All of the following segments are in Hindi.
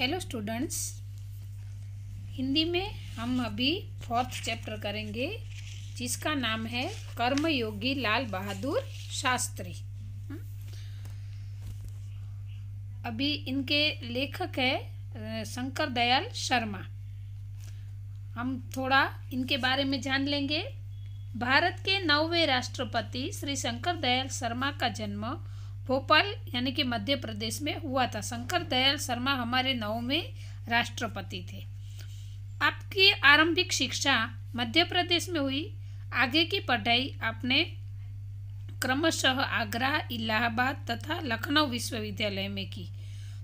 हेलो स्टूडेंट्स हिंदी में हम अभी फोर्थ चैप्टर करेंगे जिसका नाम है कर्मयोगी लाल बहादुर शास्त्री हम्म? अभी इनके लेखक है शंकर दयाल शर्मा हम थोड़ा इनके बारे में जान लेंगे भारत के नौवे राष्ट्रपति श्री शंकर दयाल शर्मा का जन्म भोपाल यानी कि मध्य प्रदेश में हुआ था शंकर दयाल शर्मा हमारे नौवें राष्ट्रपति थे आपकी आरंभिक शिक्षा मध्य प्रदेश में हुई आगे की पढ़ाई आपने क्रमशः आगरा इलाहाबाद तथा लखनऊ विश्वविद्यालय में की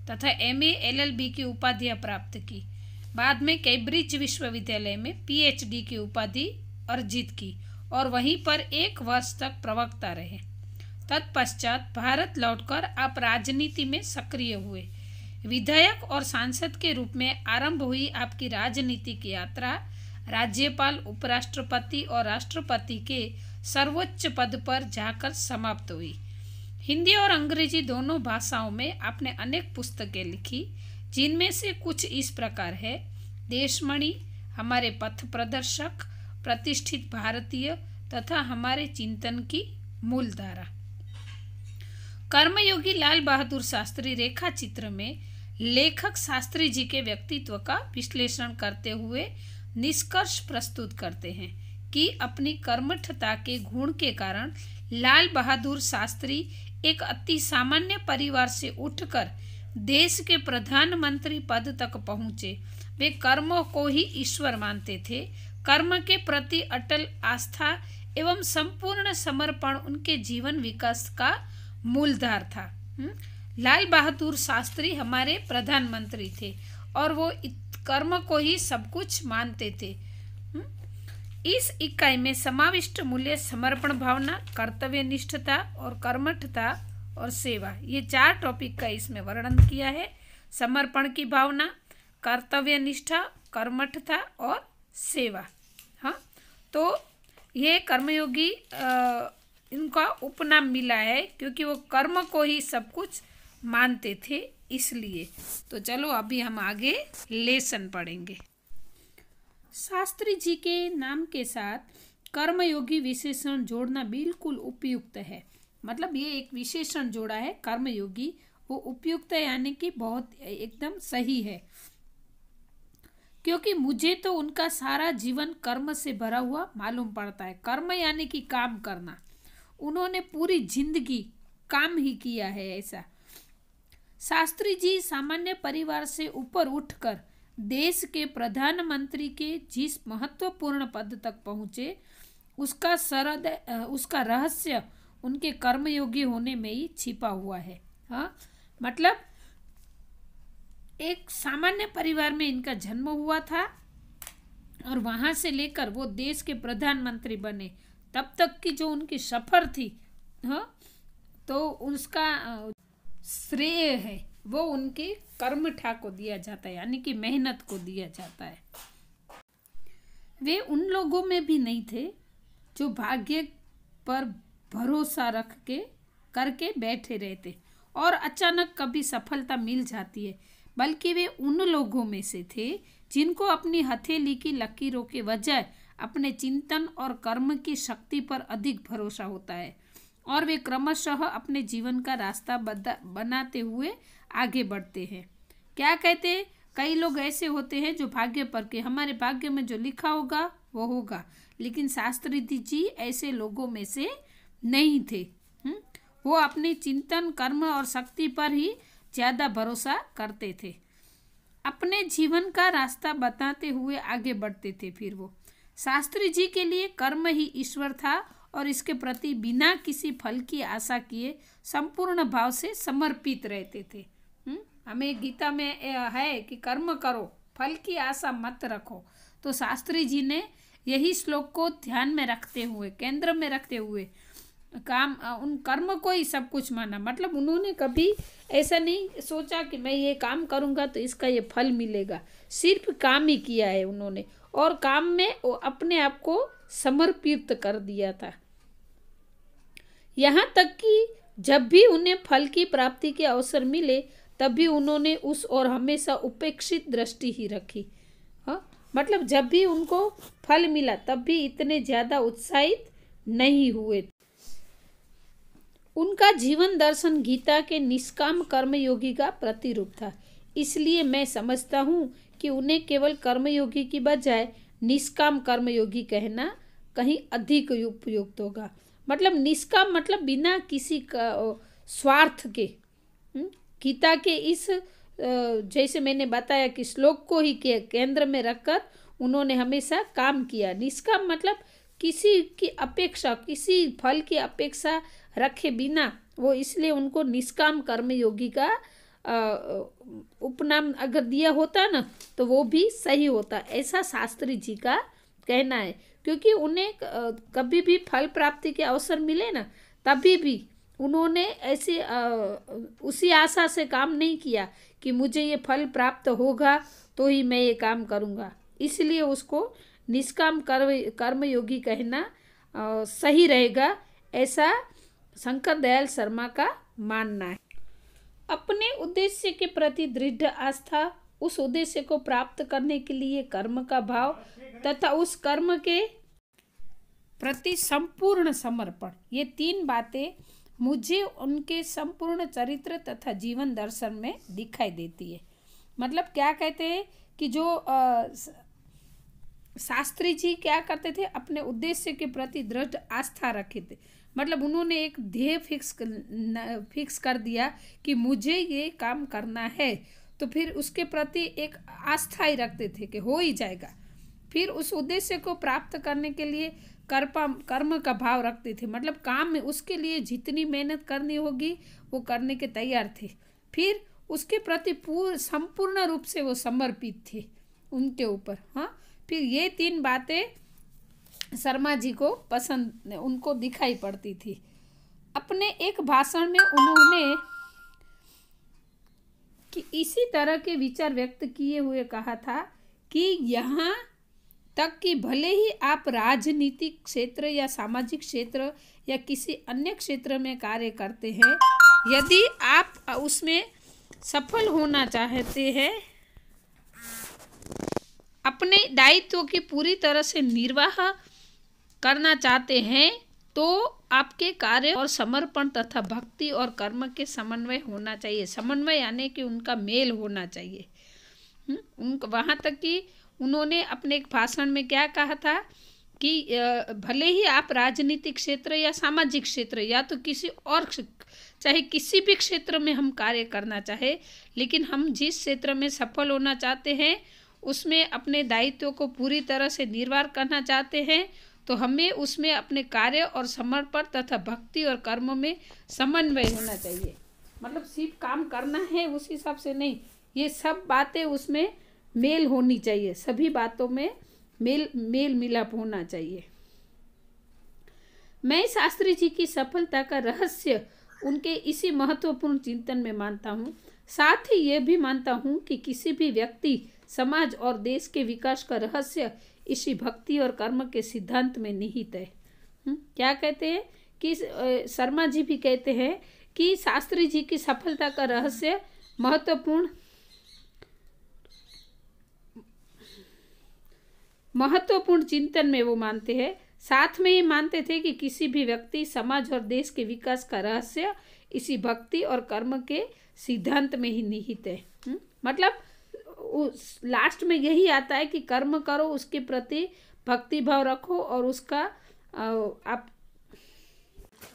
तथा एम एलएलबी की उपाधियाँ प्राप्त की बाद में कैम्ब्रिज विश्वविद्यालय में पीएचडी की उपाधि अर्जित की और वहीं पर एक वर्ष तक प्रवक्ता रहे तत्पश्चात भारत लौटकर आप राजनीति में सक्रिय हुए विधायक और सांसद के रूप में आरंभ हुई आपकी राजनीति की यात्रा राज्यपाल उपराष्ट्रपति और राष्ट्रपति के सर्वोच्च पद पर जाकर समाप्त हुई हिंदी और अंग्रेजी दोनों भाषाओं में आपने अनेक पुस्तकें लिखी जिनमें से कुछ इस प्रकार है देशमणि हमारे पथ प्रदर्शक प्रतिष्ठित भारतीय तथा हमारे चिंतन की मूलधारा कर्मयोगी लाल बहादुर शास्त्री रेखा चित्र में लेखक शास्त्री जी के व्यक्तित्व का विश्लेषण करते हुए निष्कर्ष प्रस्तुत करते हैं कि अपनी कर्मठता के गुण के कारण लाल बहादुर शास्त्री एक अति सामान्य परिवार से उठकर देश के प्रधानमंत्री पद तक पहुंचे वे कर्म को ही ईश्वर मानते थे कर्म के प्रति अटल आस्था एवं संपूर्ण समर्पण उनके जीवन विकास का मूलधार था हम्म? लाल बहादुर शास्त्री हमारे प्रधानमंत्री थे और वो कर्म को ही सब कुछ मानते थे हम्म? इस इकाई में समाविष्ट मूल्य समर्पण भावना कर्तव्य निष्ठता और कर्मठता और सेवा ये चार टॉपिक का इसमें वर्णन किया है समर्पण की भावना कर्तव्य निष्ठा कर्मठता और सेवा हाँ तो ये कर्मयोगी आ, इनका उपनाम मिला है क्योंकि वो कर्म को ही सब कुछ मानते थे इसलिए तो चलो अभी हम आगे लेसन पढ़ेंगे शास्त्री जी के नाम के साथ कर्मयोगी विशेषण जोड़ना बिल्कुल उपयुक्त है मतलब ये एक विशेषण जोड़ा है कर्मयोगी वो उपयुक्त यानी कि बहुत एकदम सही है क्योंकि मुझे तो उनका सारा जीवन कर्म से भरा हुआ मालूम पड़ता है कर्म यानी कि काम करना उन्होंने पूरी जिंदगी काम ही किया है ऐसा शास्त्री जी सामान्य परिवार से ऊपर उठकर देश के प्रधानमंत्री के जिस महत्वपूर्ण पद तक पहुंचे उसका सरद उसका रहस्य उनके कर्मयोगी होने में ही छिपा हुआ है हाँ मतलब एक सामान्य परिवार में इनका जन्म हुआ था और वहाँ से लेकर वो देश के प्रधानमंत्री बने तब तक की जो उनकी सफ़र थी हाँ तो उसका श्रेय है वो उनके कर्मठा को दिया जाता है यानी कि मेहनत को दिया जाता है वे उन लोगों में भी नहीं थे जो भाग्य पर भरोसा रख के करके बैठे रहते और अचानक कभी सफलता मिल जाती है बल्कि वे उन लोगों में से थे जिनको अपनी हथेली की लकीरों के वजह अपने चिंतन और कर्म की शक्ति पर अधिक भरोसा होता है और वे क्रमशः अपने जीवन का रास्ता बनाते हुए आगे बढ़ते हैं क्या कहते हैं कई लोग ऐसे होते हैं जो भाग्य पर के हमारे भाग्य में जो लिखा होगा वो होगा लेकिन शास्त्री जी ऐसे लोगों में से नहीं थे हुँ? वो अपने चिंतन कर्म और शक्ति पर ही ज़्यादा भरोसा करते थे अपने जीवन का रास्ता बताते हुए आगे बढ़ते थे फिर वो शास्त्री जी के लिए कर्म ही ईश्वर था और इसके प्रति बिना किसी फल की आशा किए संपूर्ण भाव से समर्पित रहते थे हम्म? हमें गीता में है कि कर्म करो फल की आशा मत रखो तो शास्त्री जी ने यही श्लोक को ध्यान में रखते हुए केंद्र में रखते हुए काम उन कर्म को ही सब कुछ माना मतलब उन्होंने कभी ऐसा नहीं सोचा कि मैं ये काम करूँगा तो इसका ये फल मिलेगा सिर्फ काम ही किया है उन्होंने और काम में वो अपने आप को समर्पित कर दिया था यहाँ तक कि जब भी उन्हें फल की प्राप्ति के अवसर मिले तब भी उन्होंने उस और हमेशा उपेक्षित दृष्टि ही रखी हाँ मतलब जब भी उनको फल मिला तब भी इतने ज़्यादा उत्साहित नहीं हुए उनका जीवन दर्शन गीता के निष्काम कर्मयोगी का प्रतिरूप था इसलिए मैं समझता हूँ कि उन्हें केवल कर्मयोगी की बजाय निष्काम कर्मयोगी कहना कहीं अधिक उपयुक्त होगा मतलब निष्काम मतलब बिना किसी का स्वार्थ के हम्म? गीता के इस जैसे मैंने बताया कि श्लोक को ही केंद्र में रखकर उन्होंने हमेशा काम किया निष्काम मतलब किसी की अपेक्षा किसी फल की अपेक्षा रखे बिना वो इसलिए उनको निष्काम कर्मयोगी का उपनाम अगर दिया होता ना तो वो भी सही होता ऐसा शास्त्री जी का कहना है क्योंकि उन्हें कभी भी फल प्राप्ति के अवसर मिले ना तभी भी उन्होंने ऐसे उसी आशा से काम नहीं किया कि मुझे ये फल प्राप्त होगा तो ही मैं ये काम करूँगा इसलिए उसको निष्काम कर्म कर्मयोगी कहना सही रहेगा ऐसा शंकर दयाल शर्मा का मानना है अपने उद्देश्य के प्रति दृढ़ आस्था उस उद्देश्य को प्राप्त करने के लिए कर्म का भाव तथा उस कर्म के प्रति संपूर्ण समर्पण ये तीन बातें मुझे उनके संपूर्ण चरित्र तथा जीवन दर्शन में दिखाई देती है मतलब क्या कहते हैं कि जो आ, शास्त्री जी क्या करते थे अपने उद्देश्य के प्रति दृढ़ आस्था रखे थे मतलब उन्होंने एक ध्येय फिक्स फिक्स कर दिया कि मुझे ये काम करना है तो फिर उसके प्रति एक आस्था ही रखते थे कि हो ही जाएगा फिर उस उद्देश्य को प्राप्त करने के लिए कर्पा कर्म का भाव रखते थे मतलब काम में उसके लिए जितनी मेहनत करनी होगी वो करने के तैयार थे फिर उसके प्रति पूर्ण संपूर्ण रूप से वो समर्पित थे उनके ऊपर हाँ फिर ये तीन बातें शर्मा जी को पसंद उनको दिखाई पड़ती थी अपने एक भाषण में उन्होंने कि इसी तरह के विचार व्यक्त किए हुए कहा था कि यहाँ तक कि भले ही आप राजनीतिक क्षेत्र या सामाजिक क्षेत्र या किसी अन्य क्षेत्र में कार्य करते हैं यदि आप उसमें सफल होना चाहते हैं अपने दायित्व की पूरी तरह से निर्वाह करना चाहते हैं तो आपके कार्य और समर्पण तथा भक्ति और कर्म के समन्वय होना चाहिए समन्वय यानी कि उनका मेल होना चाहिए हम्म, उन वहाँ तक कि उन्होंने अपने एक भाषण में क्या कहा था कि भले ही आप राजनीतिक क्षेत्र या सामाजिक क्षेत्र या तो किसी और चाहे किसी भी क्षेत्र में हम कार्य करना चाहे लेकिन हम जिस क्षेत्र में सफल होना चाहते हैं उसमें अपने दायित्व को पूरी तरह से निर्वाह करना चाहते हैं तो हमें उसमें अपने कार्य और समर्पण तथा भक्ति और कर्म में समन्वय होना चाहिए मतलब सिर्फ काम करना है उस हिसाब से नहीं ये सब बातें उसमें मेल होनी चाहिए सभी बातों में मेल मेल मिलाप होना चाहिए मैं शास्त्री जी की सफलता का रहस्य उनके इसी महत्वपूर्ण चिंतन में मानता हूँ साथ ही ये भी मानता हूँ कि किसी भी व्यक्ति समाज और देश के विकास का रहस्य इसी भक्ति और कर्म के सिद्धांत में निहित है हम्म, क्या कहते हैं कि शर्मा जी भी कहते हैं कि शास्त्री जी की सफलता का रहस्य महत्वपूर्ण महत्वपूर्ण चिंतन में वो मानते हैं साथ में ये मानते थे कि किसी भी व्यक्ति समाज और देश के विकास का रहस्य इसी भक्ति और कर्म के सिद्धांत में ही निहित है हम्म, मतलब उस लास्ट में यही आता है कि कर्म करो उसके प्रति भक्ति भाव रखो और उसका आप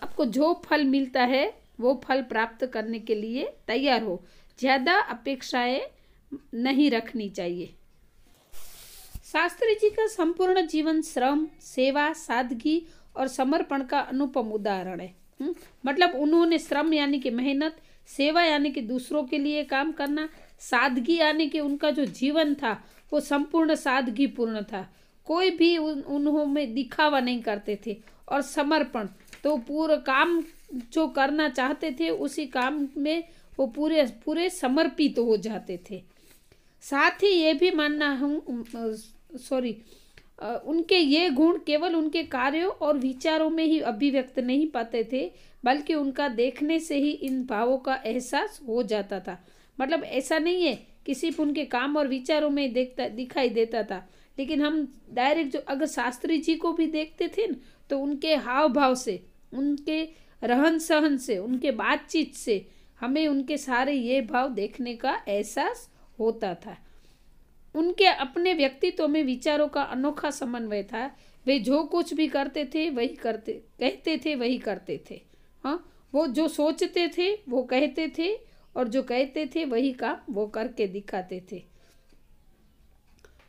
आपको जो फल मिलता है वो फल प्राप्त करने के लिए तैयार हो ज़्यादा अपेक्षाएं नहीं रखनी चाहिए शास्त्री जी का संपूर्ण जीवन श्रम सेवा सादगी और समर्पण का अनुपम उदाहरण है हम्म, मतलब उन्होंने श्रम यानी कि मेहनत सेवा यानी कि दूसरों के लिए काम करना सादगी यानी कि उनका जो जीवन था वो संपूर्ण सादगी पूर्ण था कोई भी उन उन्होंने दिखावा नहीं करते थे और समर्पण तो पूरा काम जो करना चाहते थे उसी काम में वो पूरे पूरे समर्पित तो हो जाते थे साथ ही ये भी मानना हम सॉरी उनके ये गुण केवल उनके कार्यों और विचारों में ही अभिव्यक्त नहीं पाते थे बल्कि उनका देखने से ही इन भावों का एहसास हो जाता था मतलब ऐसा नहीं है कि सिर्फ उनके काम और विचारों में देखता दिखाई देता था लेकिन हम डायरेक्ट जो अगर शास्त्री जी को भी देखते थे न तो उनके हाव भाव से उनके रहन सहन से उनके बातचीत से हमें उनके सारे ये भाव देखने का एहसास होता था उनके अपने व्यक्तित्व में विचारों का अनोखा समन्वय था वे जो कुछ भी करते थे वही करते कहते थे वही करते थे हाँ वो जो सोचते थे वो कहते थे और जो कहते थे वही काम वो करके दिखाते थे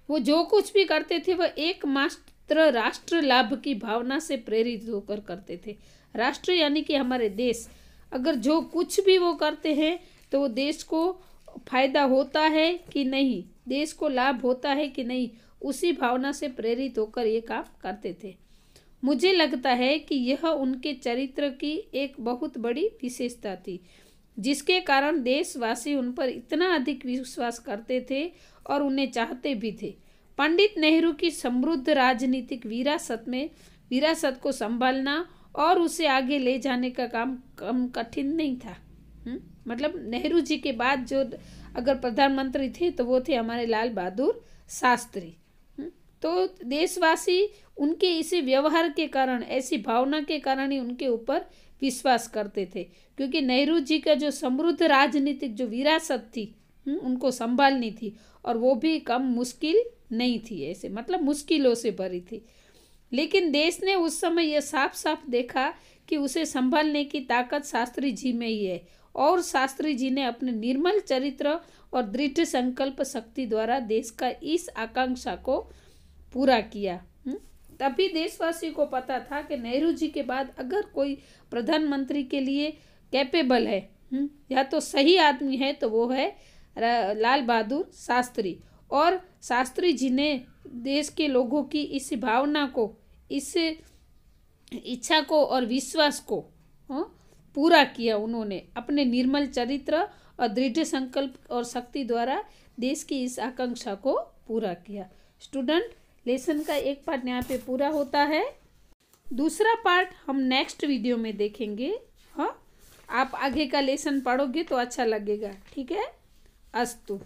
वो जो कुछ भी करते थे वह एक मात्र राष्ट्र लाभ की भावना से प्रेरित होकर करते थे राष्ट्र यानी कि हमारे देश अगर जो कुछ भी वो करते हैं तो वो देश को फायदा होता है कि नहीं देश को लाभ होता है कि नहीं उसी भावना से प्रेरित होकर ये काम करते थे मुझे लगता है कि यह उनके चरित्र की एक बहुत बड़ी विशेषता थी जिसके कारण देशवासी उन पर इतना अधिक विश्वास करते थे और उन्हें चाहते भी थे पंडित नेहरू की समृद्ध राजनीतिक विरासत में विरासत को संभालना और उसे आगे ले जाने का काम कम कठिन नहीं था हुँ? हम्म, मतलब नेहरू जी के बाद जो अगर प्रधानमंत्री थे तो वो थे हमारे लाल बहादुर शास्त्री तो देशवासी उनके इसी व्यवहार के कारण ऐसी भावना के कारण ही उनके ऊपर विश्वास करते थे क्योंकि नेहरू जी का जो समृद्ध राजनीतिक जो विरासत थी हम्म, उनको संभालनी थी और वो भी कम मुश्किल नहीं थी ऐसे मतलब मुश्किलों से भरी थी लेकिन देश ने उस समय यह साफ साफ देखा कि उसे संभालने की ताकत शास्त्री जी में ही है और शास्त्री जी ने अपने निर्मल चरित्र और दृढ़ संकल्प शक्ति द्वारा देश का इस आकांक्षा को पूरा किया हम्म? तभी देशवासी को पता था कि नेहरू जी के बाद अगर कोई प्रधानमंत्री के लिए कैपेबल है हम्म? या तो सही आदमी है तो वो है लाल बहादुर शास्त्री और शास्त्री जी ने देश के लोगों की इस भावना को इस इच्छा को और विश्वास को हम्म? पूरा किया उन्होंने अपने निर्मल चरित्र और दृढ़ संकल्प और शक्ति द्वारा देश की इस आकांक्षा को पूरा किया स्टूडेंट लेसन का एक पार्ट यहाँ पे पूरा होता है दूसरा पार्ट हम नेक्स्ट वीडियो में देखेंगे हाँ आप आगे का लेसन पढ़ोगे तो अच्छा लगेगा ठीक है अस्तु